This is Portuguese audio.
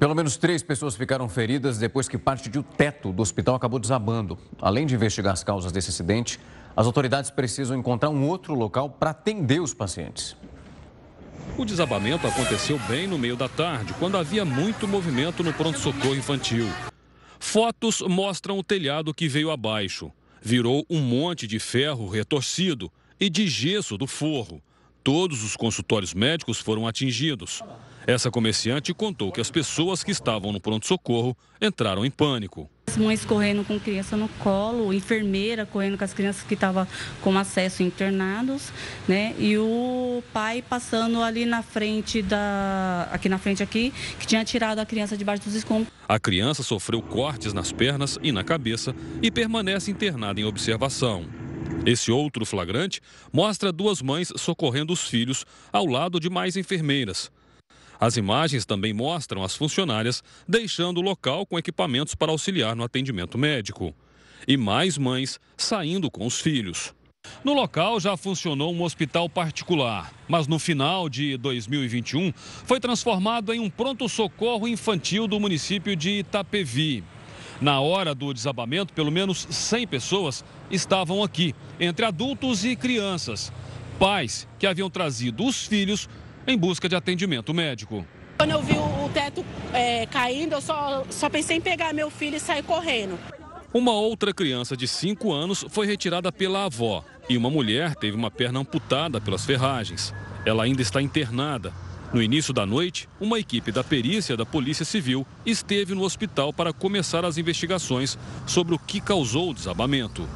pelo menos três pessoas ficaram feridas depois que parte do teto do hospital acabou desabando. Além de investigar as causas desse acidente, as autoridades precisam encontrar um outro local para atender os pacientes. O desabamento aconteceu bem no meio da tarde, quando havia muito movimento no pronto-socorro infantil. Fotos mostram o telhado que veio abaixo. Virou um monte de ferro retorcido e de gesso do forro. Todos os consultórios médicos foram atingidos. Essa comerciante contou que as pessoas que estavam no pronto-socorro entraram em pânico. Mães correndo com criança no colo, enfermeira correndo com as crianças que estavam com acesso internados, né? E o pai passando ali na frente da. aqui na frente aqui, que tinha tirado a criança debaixo dos escombros. A criança sofreu cortes nas pernas e na cabeça e permanece internada em observação. Esse outro flagrante mostra duas mães socorrendo os filhos ao lado de mais enfermeiras. As imagens também mostram as funcionárias deixando o local com equipamentos para auxiliar no atendimento médico. E mais mães saindo com os filhos. No local já funcionou um hospital particular, mas no final de 2021 foi transformado em um pronto-socorro infantil do município de Itapevi. Na hora do desabamento, pelo menos 100 pessoas estavam aqui, entre adultos e crianças. Pais que haviam trazido os filhos em busca de atendimento médico. Quando eu vi o teto é, caindo, eu só, só pensei em pegar meu filho e sair correndo. Uma outra criança de 5 anos foi retirada pela avó e uma mulher teve uma perna amputada pelas ferragens. Ela ainda está internada. No início da noite, uma equipe da perícia da Polícia Civil esteve no hospital para começar as investigações sobre o que causou o desabamento.